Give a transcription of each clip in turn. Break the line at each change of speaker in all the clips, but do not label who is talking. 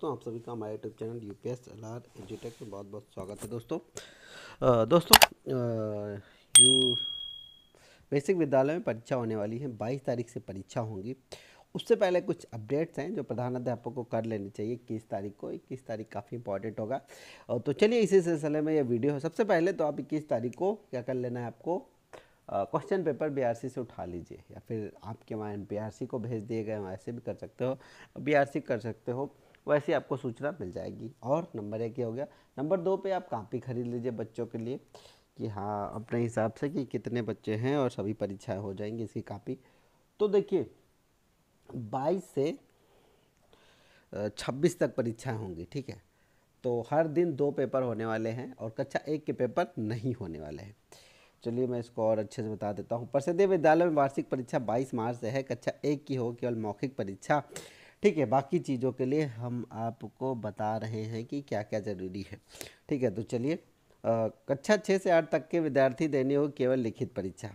दोस्तों आप सभी का हमारे YouTube channel U P S L R एजुटेक में बहुत बहुत स्वागत है दोस्तों आ, दोस्तों आ, यू बेसिक विद्यालय में परीक्षा होने वाली है बाईस तारीख से परीक्षा होंगी उससे पहले कुछ अपडेट्स हैं जो प्रधानाध्यापक को कर लेने चाहिए इक्कीस तारीख को इक्कीस तारीख काफ़ी इंपॉर्टेंट होगा तो चलिए इसी सिलसिले में यह वीडियो है सबसे पहले तो आप इक्कीस तारीख को क्या कर लेना है आपको क्वेश्चन पेपर बीआरसी से उठा लीजिए या फिर आपके वहाँ बीआरसी को भेज दिए गए वहाँ ऐसे भी कर सकते हो बीआरसी कर सकते हो वैसे आपको सूचना मिल जाएगी और नंबर एक ये हो गया नंबर दो पे आप कापी खरीद लीजिए बच्चों के लिए कि हाँ अपने हिसाब से कि कितने बच्चे हैं और सभी परीक्षाएं हो जाएंगी इसकी कापी तो देखिए बाईस से छब्बीस तक परीक्षाएं होंगी ठीक है तो हर दिन दो पेपर होने वाले हैं और कक्षा एक के पेपर नहीं होने वाले हैं चलिए मैं इसको और अच्छे से बता देता हूँ प्रसिद्ध विद्यालय में वार्षिक परीक्षा 22 मार्च से है कक्षा एक की हो केवल मौखिक परीक्षा ठीक है बाकी चीज़ों के लिए हम आपको बता रहे हैं कि क्या क्या ज़रूरी है ठीक है तो चलिए कक्षा छः से आठ तक के विद्यार्थी देने हो केवल लिखित परीक्षा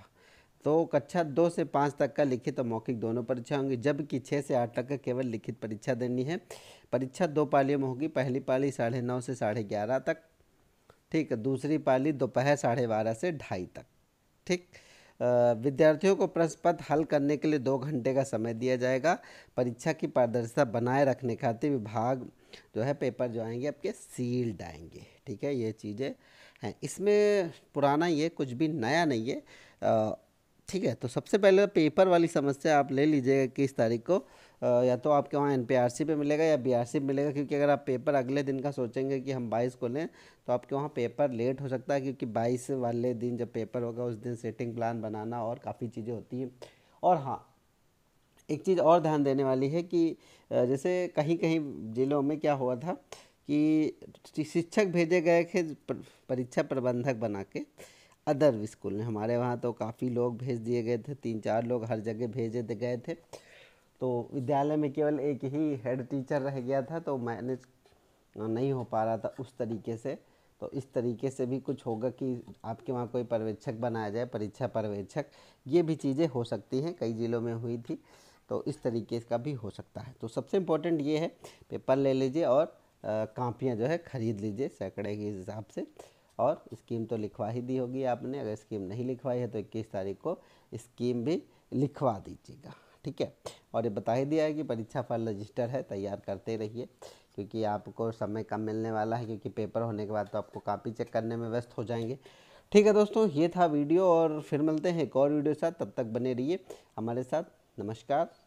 तो कक्षा दो से पाँच तक का लिखित और मौखिक दोनों परीक्षा होंगी जबकि छः से आठ तक का केवल लिखित परीक्षा देनी है परीक्षा दो पालियों में होगी पहली पाली साढ़े नौ से साढ़े ग्यारह तक ठीक दूसरी पाली दोपहर साढ़े बारह से ढाई तक ठीक विद्यार्थियों को प्रश्न पत्र हल करने के लिए दो घंटे का समय दिया जाएगा परीक्षा की पारदर्शिता बनाए रखने खातिर विभाग जो है पेपर जो आएंगे आपके सील्ड आएंगे ठीक है ये चीज़ें हैं इसमें पुराना ये कुछ भी नया नहीं है ठीक है तो सबसे पहले पेपर वाली समस्या आप ले लीजिएगा किस तारीख को या तो आपके वहाँ एन पे मिलेगा या बी पे मिलेगा क्योंकि अगर आप पेपर अगले दिन का सोचेंगे कि हम बाईस को लें तो आपके वहाँ पेपर लेट हो सकता है क्योंकि बाईस वाले दिन जब पेपर होगा उस दिन सेटिंग प्लान बनाना और काफ़ी चीज़ें होती हैं और हाँ एक चीज़ और ध्यान देने वाली है कि जैसे कहीं कहीं ज़िलों में क्या हुआ था कि शिक्षक भेजे गए थे परीक्षा प्रबंधक बना के अदर स्कूल में हमारे वहाँ तो काफ़ी लोग भेज दिए गए थे तीन चार लोग हर जगह भेजे गए थे तो विद्यालय में केवल एक ही हेड टीचर रह गया था तो मैनेज नहीं हो पा रहा था उस तरीके से तो इस तरीके से भी कुछ होगा कि आपके वहाँ कोई पर्यवेक्षक बनाया जाए परीक्षा पर्यवेक्षक ये भी चीज़ें हो सकती हैं कई ज़िलों में हुई थी तो इस तरीके का भी हो सकता है तो सबसे इम्पोर्टेंट ये है पेपर ले लीजिए और कापियाँ जो है ख़रीद लीजिए सैकड़े के हिसाब से और स्कीम तो लिखवा ही दी होगी आपने अगर स्कीम नहीं लिखवाई है तो इक्कीस तारीख को स्कीम भी लिखवा दीजिएगा ठीक है और ये बता ही दिया है कि परीक्षा फल रजिस्टर है तैयार करते रहिए क्योंकि आपको समय कम मिलने वाला है क्योंकि पेपर होने के बाद तो आपको कापी चेक करने में व्यस्त हो जाएंगे ठीक है दोस्तों ये था वीडियो और फिर मिलते हैं एक और वीडियो के साथ तब तक बने रहिए हमारे साथ नमस्कार